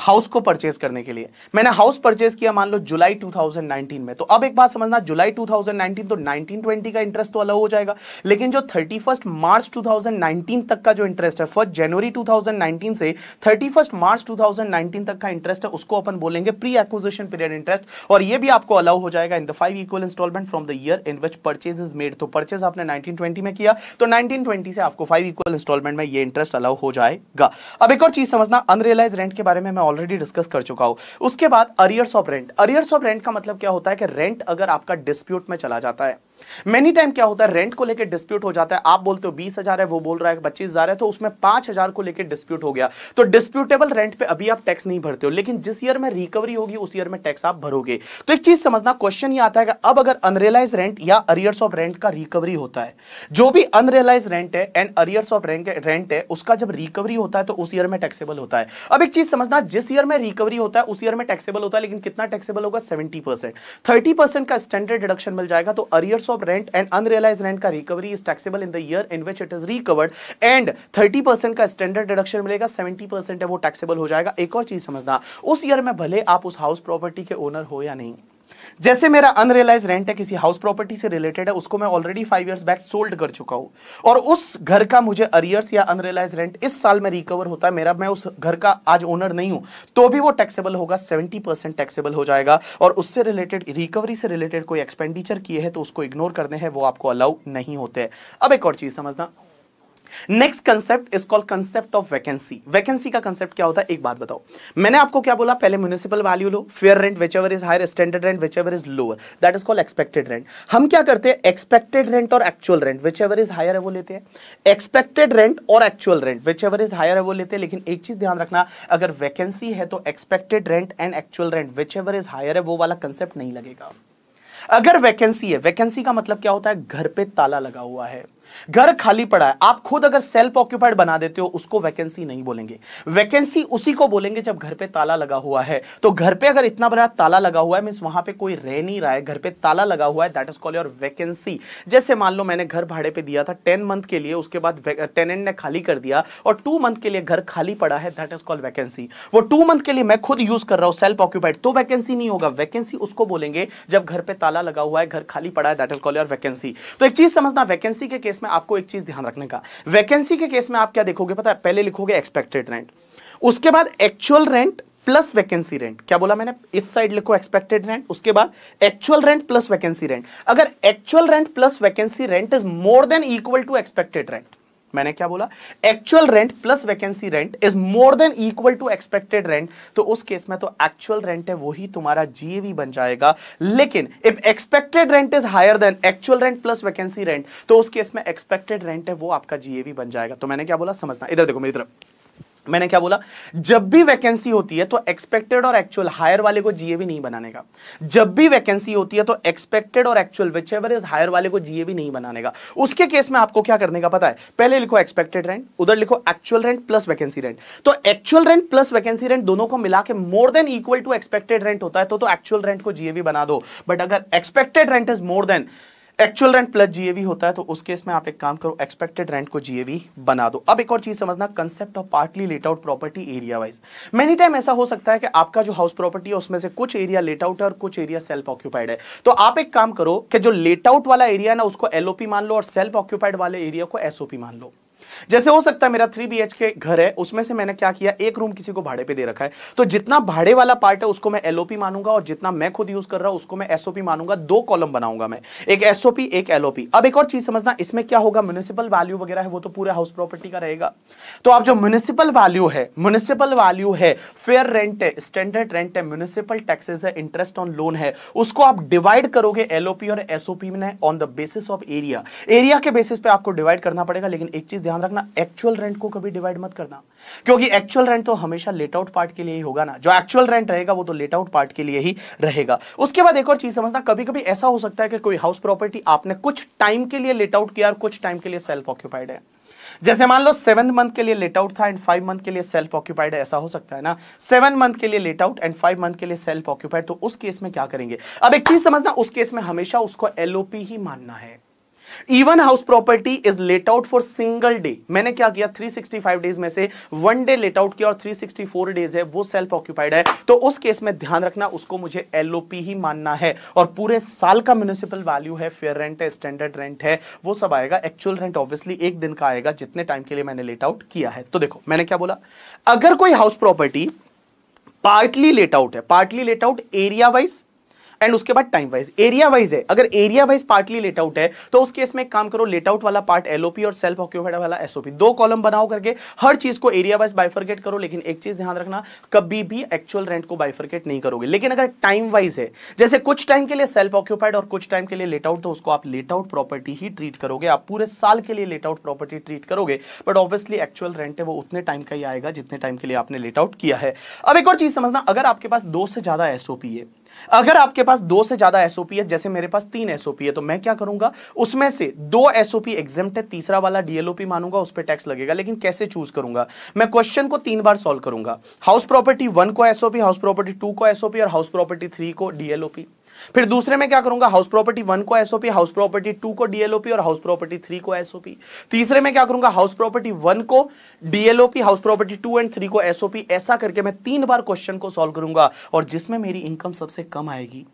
हाउस को परचेज करने के लिए मैंने हाउस परचेज किया मान लो जुलाई 2019 में तो अब एक बात समझना जुलाई 2019 तो 1920 का इंटरेस्ट तो अलग हो जाएगा लेकिन जो 31 मार्च 2019 तक का जो इंटरेस्ट है फर्स्ट जनवरी 2019 से 31 मार्च 2019 तक का इंटरेस्ट है उसको अपन बोलेंगे प्री एक्विजिशन पीरियड इंटरेस्ट और यह भी आपको अलाउ हो जाएगा in the five equal installment from the year in which purchase is made तो परचेज आपने नाइनटीन में किया तो नाइनटीन से आपको फाइव इक्वल इंस्टॉलमेंट में यह इंटरेस्ट अलाउ हो जाएगा अब एक और चीज समझना अनरियलाइज रेंट के बारे में मैं ऑलरेडी डिस्कस कर चुका हूं उसके बाद arrears of rent arrears of rent का मतलब क्या होता है कि रेंट अगर आपका डिस्प्यूट में चला जाता है मेनी टाइम क्या होता है रेंट को लेकर डिस्प्यूट हो जाता है आप बोलते हो बीस हजार है वो बोल रहा है पच्चीस हजार है तो उसमें पांच हजार को लेकर डिस्प्यूट हो गया तो डिस्प्यूटेबल रेंट पे अभी आप टैक्स नहीं भरते हो लेकिन जिस ईयर में रिकवरी होगी उस ईयर में टैक्स आप भरोगे तो एक चीज समझना क्वेश्चन ये आता है अब अगर अनरियलाइज रेंट या अरियर्स ऑफ रेंट का रिकवरी होता है जो भी अनरियलाइज रेंट है एंड अरियर्स ऑफ रेंट है उसका जब रिकवरी होता है तो उस ईयर में टैक्सेबल होता है अब एक चीज समझना जिस ईयर में रिकवरी होता है उस ईयर में टैक्सेबल होता है लेकिन कितना टैक्सेबल होगा सेवेंटी परसेंट थर्टी परसेंट का स्टैंडर्ड डिडक्शन मिल जाएगा तो arrears of rent and unrealised rent का recovery is taxable in the year in which it is recovered and thirty percent का स्टैंडर्ड डिडक्शन मिलेगा सेवेंटी परसेंट है वो टैक्सेबल हो जाएगा एक और चीज समझना उस ईयर में भले आप उस हाउस प्रॉपर्टी के ओनर हो या नहीं जैसे मेरा अनरियलाइज रेंट है किसी हाउस प्रॉपर्टी से रिलेटेड है उसको मैं already five years back sold कर चुका हूं और उस घर का मुझे अरियर्स या अनरियलाइज रेंट इस साल में रिकवर होता है मेरा मैं उस घर का आज ओनर नहीं हूं तो भी वो टैक्सेबल होगा सेवेंटी परसेंट टैक्सेबल हो जाएगा और उससे रिलेटेड रिकवरी से रिलेटेड कोई एक्सपेंडिचर किए हैं तो उसको इग्नोर करने हैं वो आपको अलाउ नहीं होते अब एक और चीज़ समझना next concept is called concept of vacancy vacancy का कंसेप्ट क्या होता है एक बात बताओ मैंने आपको क्या बोला पहले म्यूनिसिपल वैल्यू लो fair rent whichever is higher standard rent whichever is lower that is called expected rent हम क्या करते हैं एक्सपेक्टेड रेंट और actual rent whichever is higher है वो लेते हैं एक्सपेक्टेड रेंट और actual rent whichever is higher है वो लेते हैं लेकिन एक चीज ध्यान रखना अगर वैकेंसी है तो expected rent and actual rent whichever is higher है वो वाला कंसेप्ट नहीं लगेगा अगर वैकेंसी है वैकेंसी का मतलब क्या होता है घर पे ताला लगा हुआ है घर खाली पड़ा है आप खुद अगर सेल्फ ऑक्यूपाइड बना देते हो उसको वैकेंसी नहीं बोलेंगे वैकेंसी उसी को बोलेंगे जब घर पे ताला लगा हुआ है तो घर पे अगर इतना बड़ा ताला लगा हुआ है मीन वहां पे कोई रह नहीं रहा है घर पे ताला लगा हुआ है that is call your vacancy जैसे मान लो मैंने घर भाड़े पे दिया था टेन मंथ के लिए उसके बाद टेनेंट ने खाली कर दिया और टू मंथ के लिए घर खाली पड़ा है दैट इज कॉल वैकेंसी वो टू मंथ के लिए मैं खुद यूज कर रहा हूँ सेल्फ ऑक्यूपाइड तो वैकेंसी नहीं होगा वैकेंसी उसको बोलेंगे जब घर पे ताला लगा हुआ है घर खाली पड़ा है that is call your vacancy तो एक चीज समझना वैकेंसी के केस में आपको एक चीज ध्यान रखने का वैकेंसी के केस में आप क्या देखोगे पता है पहले लिखोगे एक्सपेक्टेड रेंट उसके बाद actual rent plus vacancy rent क्या बोला मैंने इस साइड लिखो एक्सपेक्टेड रेंट उसके बाद actual rent plus vacancy rent अगर actual rent plus vacancy rent is more than equal to expected rent मैंने क्या बोला actual rent plus vacancy rent is more than equal to expected rent तो उस case में तो एक्चुअल रेंट है वही तुम्हारा जीएवी बन जाएगा लेकिन if expected rent is higher than actual rent plus vacancy rent तो उस केस में एक्सपेक्टेड रेंट है वो आपका जीएवी बन जाएगा तो मैंने क्या बोला समझना इधर देखो मेरी तरफ मैंने क्या बोला जब भी वैकेंसी होती है तो एक्सपेक्टेड और एक्चुअल हायर वाले को जीए भी नहीं बनाने का जब भी वैकेंसी होती है तो एक्सपेक्टेड और actual whichever is higher वाले को जीए भी नहीं बनाने का उसके केस में आपको क्या करने का पता है पहले लिखो एक्सपेक्टेड रेंट उधर लिखो actual rent plus vacancy rent तो actual rent plus vacancy rent दोनों को मिला के more than equal to expected rent होता है तो एक्चुअल तो रेंट को जीए भी बना दो बट अगर expected rent is more than actual rent plus GAV होता है तो उस केस में आप एक काम करो एक्सपेक्टेड रेंट को जीएवी बना दो अब एक और चीज समझना concept of partly let out property area wise many time ऐसा हो सकता है कि आपका जो हाउस प्रॉपर्टी है उसमें से कुछ एरिया लेट आउट है और कुछ एरिया सेल्फ ऑक्यूपाइड है तो आप एक काम करो कि जो लेट आउट वाला एरिया ना उसको एलओपी मान लो और सेल्फ ऑक्यूपाइड वाले एरिया को एसओपी मान लो जैसे हो सकता है मेरा थ्री बी के घर है उसमें से मैंने क्या किया एक रूम किसी को भाड़े पे दे रखा है तो जितना भाड़े वाला पार्ट है उसको मैं एलओपी मानूंगा और जितना मैं खुद यूज कर रहा हूं उसको मैं एसओपी मानूंगा दो कॉलम बनाऊंगा मैं एक एसओपी एक एलओपी अब एक और चीज समझना इसमें क्या होगा म्यूनिसिपल वैल्यू वगैरह है वो तो पूरे हाउस प्रॉपर्टी का रहेगा तो आप जो म्यूनिसिपल वैल्यू है म्यूनिसिपल वैल्यू है फेयर रेंट है स्टैंडर्ड रेंट है म्यूनिसिपल टैक्सेस है इंटरेस्ट ऑन लोन है उसको आप डिवाइड करोगे एलओपी और एसओपी में on the basis of area area के बेसिस पे आपको डिवाइड करना पड़ेगा लेकिन एक चीज ध्यान रखना एक्चुअल रेंट को कभी डिवाइड मत करना क्योंकि एक्चुअल रेंट तो हमेशा लेट आउट पार्ट के लिए ही होगा ना जो एक्चुअल रेंट रहेगा वो तो लेट आउट पार्ट के लिए ही रहेगा उसके बाद एक और चीज समझना कभी कभी ऐसा हो सकता है कि कोई हाउस प्रॉपर्टी आपने कुछ टाइम के लिए लेट आउट किया और कुछ टाइम के लिए सेल्फ ऑक्यूपाइड है जैसे मान लो सेवन मंथ के लिए लेट आउट था एंड फाइव मंथ के लिए सेल्फ ऑक्यूपाइड ऐसा हो सकता है ना सेवन मंथ के लिए let out and five month के लिए सेल्फ ऑक्यूपाइड तो उस केस में क्या करेंगे अब एक चीज समझना उस केस में हमेशा उसको एलओपी ही मानना है even house property is let out for single day मैंने क्या किया 365 डेज में से वन डे लेट आउट किया और 364 डेज है वो सेल्फ ऑक्यूपाइड है तो उस केस में ध्यान रखना उसको मुझे एलओपी ही मानना है और पूरे साल का म्यूनिसिपल वैल्यू है फेयर रेंट है स्टैंडर्ड रेंट है वो सब आएगा एक्चुअल रेंट ऑब्वियसली एक दिन का आएगा जितने टाइम के लिए मैंने लेट आउट किया है तो देखो मैंने क्या बोला अगर कोई house property partly let out है partly let out area wise and उसके बाद टाइम वाइज एरिया वाइज है अगर area wise partly let out है तो उस केस में काम करो लेट आउट वाला पार्ट एलओपी और सेल्फ ऑक्यूपाइड वाला एसओपी दो कॉलम बनाओ करके हर चीज को एरिया वाइज बाइफरकेट करो लेकिन एक चीज ध्यान रखना कभी भी एक्चुअल रेंट को बाइफरकेट नहीं करोगे लेकिन अगर टाइम वाइज है जैसे कुछ टाइम के लिए सेल्फ ऑक्यूपाइड और कुछ टाइम के लिए लेट आउट तो उसको आप लेट आउट प्रॉपर्टी ही ट्रीट करोगे आप पूरे साल के लिए लेट आउट प्रॉपर्टी ट्रीट करोगे बट ऑब्वियसली एक्चुअल रेंट है वो उतने टाइम का ही आएगा जितने टाइम के लिए आपने लेट आउट किया है अब एक और चीज समझना अगर आपके पास दो से ज्यादा एसओपी है अगर आपके पास दो से ज्यादा एसओपी है जैसे मेरे पास तीन एसओपी है तो मैं क्या करूंगा उसमें से दो एसओपी एग्जेम्प्ट है तीसरा वाला डीएलओपी मानूंगा उस पर टैक्स लगेगा लेकिन कैसे चूज करूंगा मैं क्वेश्चन को तीन बार सॉल्व करूंगा हाउस प्रॉपर्टी वन को एसओपी हाउस प्रॉपर्टी टू को एसओपी और हाउस प्रॉपर्टी थ्री को डीएलओपी फिर दूसरे में क्या करूंगा हाउस प्रॉपर्टी वन को एसओपी हाउस प्रॉपर्टी टू को डीएलओपी और हाउस प्रॉपर्टी थ्री को एसओपी तीसरे में क्या करूंगा हाउस प्रॉपर्टी वन को DLOP house property two and three को एसओपी ऐसा करके मैं तीन बार क्वेश्चन को सोल्व करूंगा और जिसमें मेरी इनकम सबसे कम आएगी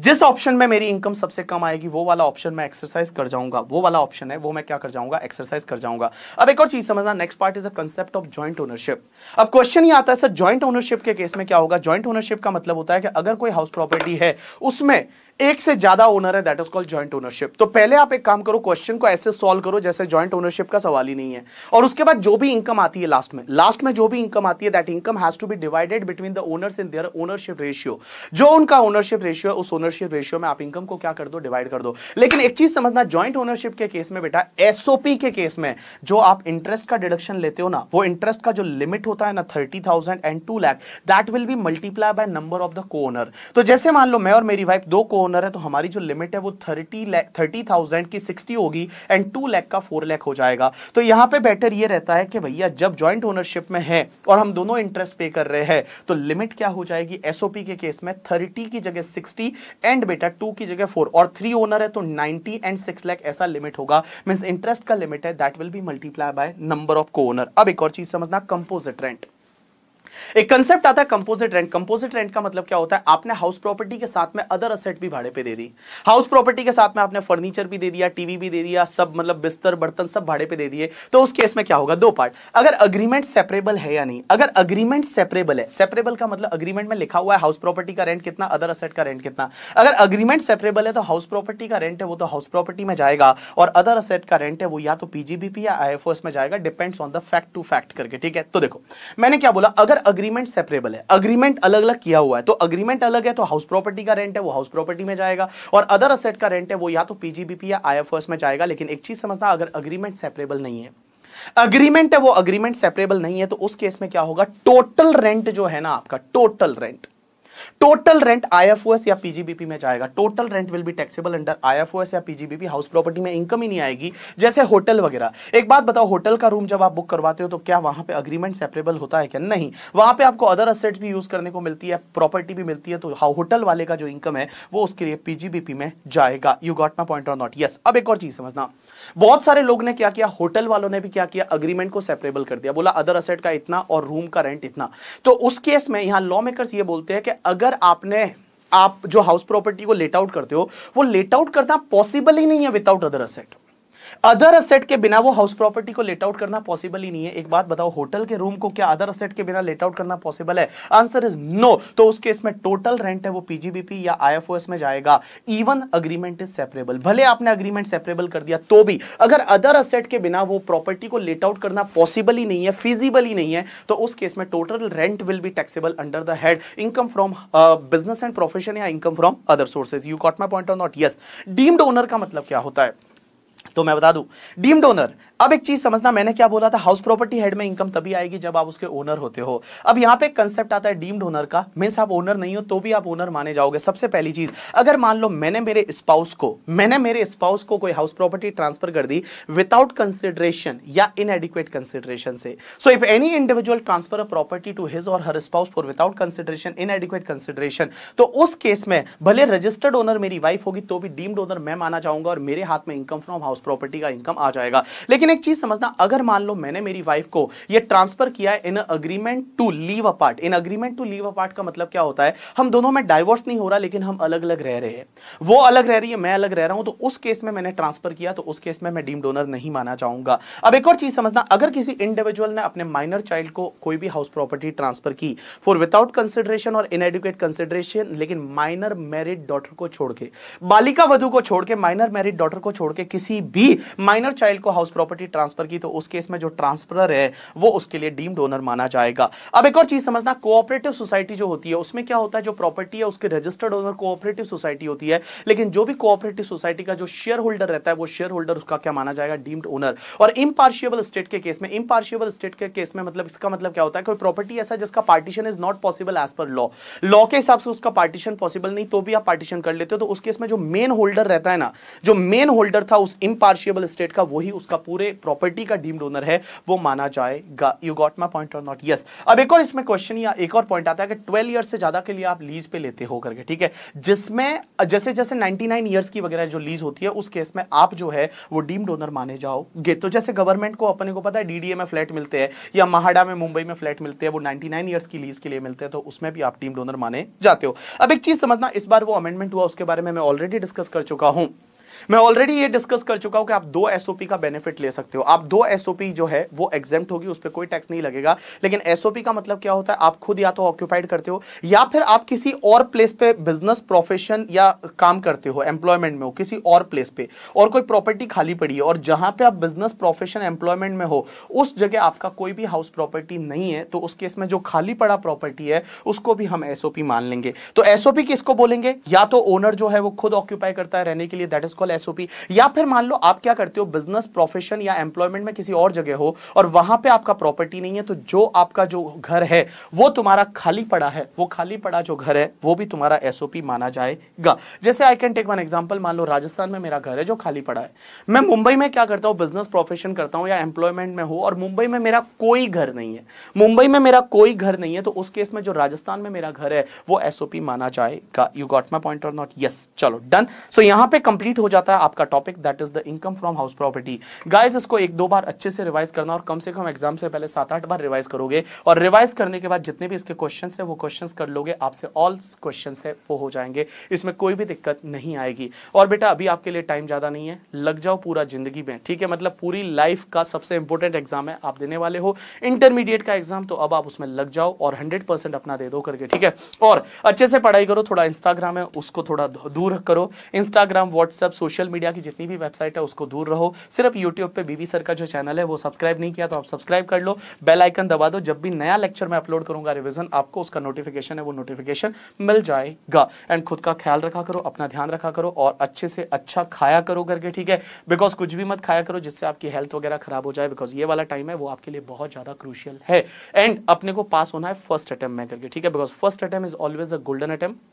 जिस ऑप्शन में मेरी इनकम सबसे कम आएगी वो वाला ऑप्शन मैं एक्सरसाइज कर जाऊंगा वो वाला ऑप्शन है वो मैं क्या कर जाऊंगा एक्सरसाइज कर जाऊंगा अब एक और चीज समझना next part is a concept of joint ownership अब क्वेश्चन ही आता है सर ज्वाइंट ओनरशिप के केस में क्या होगा ज्वाइंट ओनरशिप का मतलब होता है कि अगर कोई हाउस प्रॉपर्टी है उसमें एक से ज्यादा ओनर है that is called joint ownership तो पहले आप एक काम करो क्वेश्चन को ऐसे सॉल्व करो जैसे ज्वाइंट ओनरशिप का सवाल ही नहीं है और उसके बाद जो भी इनकम आती है लास्ट में लास्ट में जो भी इनकम आती है that income has to be divided between the owners in their ownership ratio जो उनका ओनरशिप रेशियो है उस ओनरशिप रेशियो में आप इनकम को क्या कर दो डिवाइड कर दो लेकिन एक चीज समझना ज्वाइंट ओनरशिप के केस में बेटा एसओपी के केस में जो आप इंटरेस्ट का डिडक्शन लेते हो ना वो इंटरेस्ट का जो लिमिट होता है ना thirty and two lakh that will be multiply by number of the co owner तो जैसे मान लो मैं और मेरी वाइफ दो को ओनर है तो हमारी जो लिमिट है वो थर्टी लैख थर्टी थाउजेंड की सिक्सटी होगी एंड टू लैख का फोर लैख हो जाएगा तो यहाँ पे बेटर ये रहता है कि भैया जब ज्वाइंट ओनरशिप में है और हम दोनों इंटरेस्ट पे कर रहे हैं तो लिमिट क्या हो जाएगी एसओपी के केस में थर्टी की जगह सिक्सटी एंड बेटा टू की जगह फोर और थ्री ओनर तो है तो नाइनटी एंड सिक्स लैख ऐसा लिमिट होगा मीन्स इंटरेस्ट का लिमिट है that will be multiply by number of co owner अब एक और चीज समझना कंपोजिट रेंट एक कंसेप्ट आता है कंपोजिट रेंट कंपोजिट रेंट का मतलब क्या होता है आपने हाउस प्रॉपर्टी के साथ में अदर असेट भी भाड़े पे दे दी हाउस प्रॉपर्टी के साथ में आपने फर्नीचर भी दे दिया टीवी भी दे दिया सब मतलब बिस्तर बर्तन सब भाड़े पे दे दिए तो उस केस में क्या होगा दो पार्ट अगर अग्रीमेंट सेपरेबल है या नहीं अगर अग्रीमेंट सेपरेबल है सेपरेबल का मतलब अग्रीमेंट में लिखा हुआ है हाउस प्रॉपर्टी का रेंट कितना अदर असेट का रेंट कितना अगर अग्रीमेंट सेपरेबल है तो हाउस प्रॉपर्टी का रेंट है वो तो हाउस प्रॉपर्टी में जाएगा और अदर असेट का रेंट है वो या तो पीजीबीपी या आईएफओएस में जाएगा depends on the fact to fact करके ठीक है तो देखो मैंने क्या बोला अगर अग्रीमेंट सेपरेबल है अग्रीमेंट अलग अलग किया हुआ है तो अग्रीमेंट अलग है तो हाउस प्रॉपर्टी का रेंट है वो हाउस प्रॉपर्टी में जाएगा और अदर असेट का रेंट है वो या तो पीजीबीपी या आईएफएस में जाएगा लेकिन एक चीज समझना अगर अग्रीमेंट सेपरेबल नहीं है अग्रीमेंट है वो अग्रीमेंट सेपरेबल नहीं है तो उस केस में क्या होगा टोटल रेंट जो है ना आपका total rent total rent IFOS या पीजीबीपी में जाएगा total rent will be taxable under IFOS या पीजीबीपी हाउस प्रॉपर्टी में इनकम ही नहीं आएगी जैसे होटल वगैरह एक बात बताओ होटल का रूम जब आप बुक करवाते हो तो क्या वहां पे अग्रीमेंट सेपरेबल होता है क्या नहीं वहां पे आपको अदर असेट्स भी यूज करने को मिलती है प्रॉपर्टी भी मिलती है तो होटल हाँ, वाले का जो इनकम है वो उसके लिए पीजीबीपी में जाएगा you got my point or not yes अब एक और चीज समझना बहुत सारे लोग ने क्या किया होटल वालों ने भी क्या किया अग्रीमेंट को सेपरेबल कर दिया बोला अदर असेट का इतना और रूम का रेंट इतना तो उस केस में यहां लॉ मेकर्स ये बोलते हैं कि अगर आपने आप जो हाउस प्रॉपर्टी को लेट आउट करते हो वो लेट आउट करना पॉसिबल ही नहीं है without other asset other asset के बिना वो हाउस प्रॉपर्टी को लेट आउट करना पॉसिबल ही नहीं है एक बात बताओ होटल के रूम को क्या अदर असेट के बिना लेट आउट करना पॉसिबल है आंसर इज नो तो उस केस में टोटल रेंट है वो पीजीबीपी या आईएफओएस में जाएगा इवन अग्रीमेंट इज सेपरेबल भले आपने अग्रीमेंट सेपरेबल कर दिया तो भी अगर अदर असेट के बिना वो प्रॉपर्टी को लेट आउट करना पॉसिबल ही नहीं है फिजिबल ही नहीं है तो उस केस में total rent will be taxable under the head income from business and profession या income from other sources you got my point or not yes deemed owner का मतलब क्या होता है तो मैं बता दूं डीम डोनर अब एक चीज समझना मैंने क्या बोला था हाउस प्रॉपर्टी हेड में इनकम तभी आएगी जब आप उसके ओनर होते हो अब यहां पे कंसेप्ट आता है डीम्ड ओनर का मीन्स आप ओनर नहीं हो तो भी आप ओनर माने जाओगे सबसे पहली चीज अगर मान लो मैंने मेरे स्पाउस को मैंने मेरे स्पाउस को कोई हाउस प्रॉपर्टी ट्रांसफर कर दी विदाउट कंसिडरेशन या इन एडिक्वेट कंसिडरेशन से so if any individual transfer a property to his or her spouse for without consideration inadequate consideration तो उस केस में भले रजिस्टर्ड ओनर मेरी वाइफ होगी तो भी डीम्ड ओनर मैं माना जाऊंगा और मेरे हाथ में इनकम फ्रॉम हाउस प्रॉपर्टी का इनकम आ जाएगा लेकिन लेकिन एक चीज समझना अगर मान लो मैंने मेरी वाइफ को ये ट्रांसफर किया है in agreement to live apart in agreement to live apart का मतलब क्या होता है हम दोनों में डाइवोर्स नहीं हो रहा लेकिन हम अलग अलग रह रहे हैं वो अलग रह रही है मैं अलग रह रहा हूं तो उस केस में मैंने ट्रांसफर किया तो उस केस में मैं डीम डोनर नहीं माना चाहूंगा अब एक और चीज समझना अगर किसी इंडिविजुअल ने अपने माइनर चाइल्ड को कोई भी हाउस प्रॉपर्टी ट्रांसफर की for without consideration or inadequate consideration लेकिन माइनर मैरिड डॉटर को छोड़ के बालिका वधु को छोड़ के माइनर मैरिड डॉटर को छोड़ के किसी भी माइनर चाइल्ड को हाउस प्रॉपर्टी प्रॉपर्टी ट्रांसफर की तो उस केस में जो ट्रांसफरर है वो उसके लिए डीम डोनर माना जाएगा अब एक और चीज समझना कोऑपरेटिव सोसाइटी जो होती है उसमें क्या होता है जो प्रॉपर्टी है उसके रजिस्टर्ड ओनर कोऑपरेटिव सोसाइटी होती है लेकिन जो भी कोऑपरेटिव सोसाइटी का जो शेयर होल्डर रहता है वो शेयर होल्डर उसका क्या माना जाएगा डीम्ड ओनर और इम्पार्शियबल स्टेट के केस में इम्पार्शियबल स्टेट के केस में मतलब इसका मतलब क्या होता है कोई प्रॉपर्टी ऐसा जिसका partition is not possible as per law law के हिसाब से उसका पार्टीशन पॉसिबल नहीं तो भी आप पार्टीशन कर लेते हो तो उस केस में जो मेन होल्डर रहता है ना जो मेन होल्डर था उस इम्पार्शियबल स्टेट का वही उसका पूरे प्रॉपर्टी का डीम्ड ओनर है वो माना जाएगा you got my point or not yes अब एक और इसमें क्वेश्चन या एक और पॉइंट आता है कि ट्वेल्व ईयर से ज्यादा के लिए आप लीज पे लेते हो करके ठीक है जिसमें जैसे जैसे नाइनटी नाइन ईयर्स की वगैरह जो लीज होती है उस केस में आप जो है वो डीम्ड ओनर माने जाओगे तो जैसे गवर्नमेंट को अपने को पता है डीडीए में फ्लैट मिलते हैं या महाडा में मुंबई में फ्लैट मिलते हैं वो नाइनटी नाइन ईयर्स की लीज के लिए मिलते हैं तो उसमें भी आप डीम्ड ओनर माने जाते हो अब एक चीज समझना इस बार वो अमेंडमेंट हुआ उसके बारे में मैं ऑलरेडी डिस्कस कर चुका हूं मैं ऑलरेडी ये डिस्कस कर चुका हूं कि आप दो एसओपी का बेनिफिट ले सकते हो आप दो एसओपी जो है वो एग्जेम्प्ट होगी उस पर कोई टैक्स नहीं लगेगा लेकिन एसओपी का मतलब क्या होता है आप खुद या तो ऑक्यूपाइड करते हो या फिर आप किसी और प्लेस पे बिजनेस प्रोफेशन या काम करते हो एम्प्लॉयमेंट में हो किसी और प्लेस पे और कोई प्रॉपर्टी खाली पड़ी है और जहां पे आप बिजनेस प्रोफेशन एम्प्लॉयमेंट में हो उस जगह आपका कोई भी हाउस प्रॉपर्टी नहीं है तो उस केस में जो खाली पड़ा प्रॉपर्टी है उसको भी हम एसओपी मान लेंगे तो एसओपी किसको बोलेंगे या तो ओनर जो है वो खुद ऑक्यूपाई करता है रहने के लिए दैट इज कॉल एसओपी या फिर मान लो आप क्या करते हो बिजनेस प्रोफेशन या एम्प्लॉयमेंट में किसी और जगह हो और वहां पे आपका प्रॉपर्टी नहीं है तो जो आपका जो घर है वो तुम्हारा खाली पड़ा है वो खाली पड़ा जो घर है वो भी तुम्हारा एसओपी माना जाएगा जैसे I can take one example मान लो राजस्थान में मेरा घर है जो खाली पड़ा है मैं मुंबई में क्या करता हूँ बिजनेस प्रोफेशन करता हूँ या एम्प्लॉयमेंट में हो और मुंबई में मेरा कोई घर नहीं है मुंबई में मेरा कोई घर नहीं है तो उस केस में जो राजस्थान में मेरा घर है वो एसओपी माना जाएगा you got my point or not yes चलो डन सो so, यहाँ पे कंप्लीट हो जाता जाता है आपका topic that is the income from house property guys इसको एक दो बार अच्छे से रिवाइज करना और कम से कम एग्जाम से पहले सात आठ बार रिवाइज करोगे और रिवाइज करने के बाद जितने भी इसके क्वेश्चन है वो क्वेश्चन कर लोगे आपसे ऑल क्वेश्चन है वो हो जाएंगे इसमें कोई भी दिक्कत नहीं आएगी और बेटा अभी आपके लिए टाइम ज़्यादा नहीं है लग जाओ पूरा जिंदगी में ठीक है मतलब पूरी लाइफ का सबसे इंपॉर्टेंट एग्जाम है आप देने वाले हो इंटरमीडिएट का एग्जाम तो अब आप उसमें लग जाओ और हंड्रेड परसेंट अपना दे दो करके ठीक है और अच्छे से पढ़ाई करो थोड़ा इंस्टाग्राम है उसको थोड़ा दूर करो Instagram WhatsApp social social media की जितनी भी वेबसाइट है उसको दूर रहो सिर्फ यूट्यूब पे बीबी सर का जो चैनल है वो सब्सक्राइब नहीं किया तो आप सब्सक्राइब कर लो बेल आइकन दबा दो जब भी नया लेक्चर मैं अपलोड करूंगा रिविजन आपको उसका नोटिफिकेशन है वो नोटिफिकेशन मिल जाएगा एंड खुद का ख्याल रखा करो अपना ध्यान रखा करो और अच्छे से अच्छा खाया करो करके ठीक है बिकॉज कुछ भी मत खाया करो जिससे आपकी हेल्थ वगैरह खराब हो जाए बिकॉज ये वाला टाइम है वो आपके लिए बहुत ज्यादा क्रूशियल है एंड अपने को पास होना है फर्स्ट अटेम्प्ट में करके ठीक है because first attempt is always a golden attempt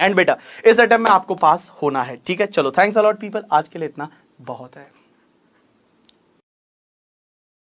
and बेटा इस अटैम्प में आपको पास होना है ठीक है चलो थैंक्स अलॉट पीपल आज के लिए इतना बहुत है